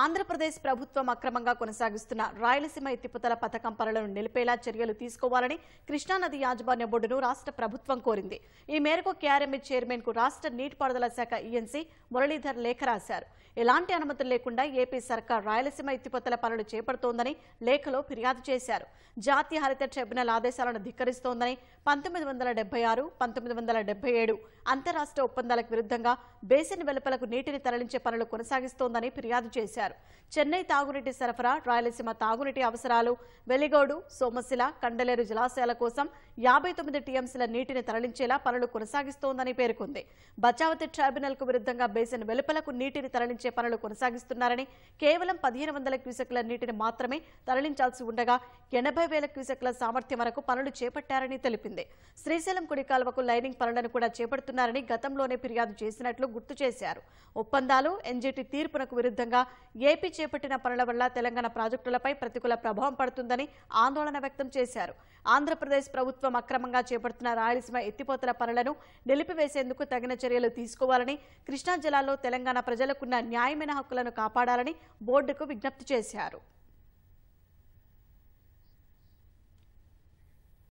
ఆంధ్రప్రదేశ్ ప్రభుత్వం అక్రమంగా కొనసాగిస్తున్న రాయలసీమ ఎత్తిపోతల పథకం పనులను నిలిపేలా చర్యలు తీసుకోవాలని కృష్ణానది యాజమాన్య బోర్డును రాష్ట్ర ప్రభుత్వం కోరింది ఈ మేరకు కేఆర్ఎంఈ చైర్మన్ కు రాష్ట్ర నీటిపారుదల శాఖ ఈఎన్సీ e మురళీధర్ లేఖ రాశారు ఎలాంటి అనుమతులు లేకుండా ఏపీ సర్కార్ రాయలసీమ ఎత్తిపోతల పనులు చేపడుతోందని లేఖలో ఫిర్యాదు చేశారు జాతీయ హరిత ట్రైబ్యునల్ ఆదేశాలను ధిక్కరిస్తోందని పంతొమ్మిది వందల డెబ్బై ఆరు పంతొమ్మిది వందల డెబ్బై ఏడు అంతరాష్ట్ర ఒప్పందాలకు విరుద్ధంగా బేసిన్ వెలుపలకు నీటిని తరలించే పనులు కొనసాగిస్తోందని ఫిర్యాదు చేశారు నిర్వహించారు చెన్నై తాగునీటి సరఫరా రాయలసీమ తాగునీటి అవసరాలు వెలిగోడు సోమశిల కండలేరు జలాశయాల కోసం యాభై తొమ్మిది టీఎంసీల నీటిని తరలించేలా పనులు కొనసాగిస్తోందని పేర్కొంది బచావతి ట్రైబ్యునల్ కు విరుద్ధంగా బేసిన్ వెలుపలకు నీటిని తరలించే పనులు కొనసాగిస్తున్నారని కేవలం పదిహేను క్యూసెక్ల నీటిని మాత్రమే తరలించాల్సి ఉండగా ఎనభై వేల క్యూసెక్ల సామర్థ్యం వరకు పనులు చేపట్టారని తెలిపింది శ్రీశైలం కుడి కాలువకు లైనింగ్ పనులను కూడా చేపడుతున్నారని గతంలోనే ఫిర్యాదు చేసినట్లు గుర్తు చేశారు ఒప్పందాలు ఎన్జీటీ తీర్పునకు విరుద్ధంగా ఏపీ చేపట్టిన పనుల వల్ల తెలంగాణ ప్రాజెక్టులపై ప్రతికూల ప్రభావం పడుతుందని ఆందోళన వ్యక్తం చేశారు ఆంధ్రప్రదేశ్ ప్రభుత్వం అక్రమంగా చేపడుతున్న రాయలసీమ ఎత్తిపోతల పనులను నిలిపివేసేందుకు తగిన చర్యలు తీసుకోవాలని కృష్ణా జిల్లాలో తెలంగాణ ప్రజలకున్న న్యాయమైన హక్కులను కాపాడాలని బోర్డుకు విజ్ఞప్తి చేశారు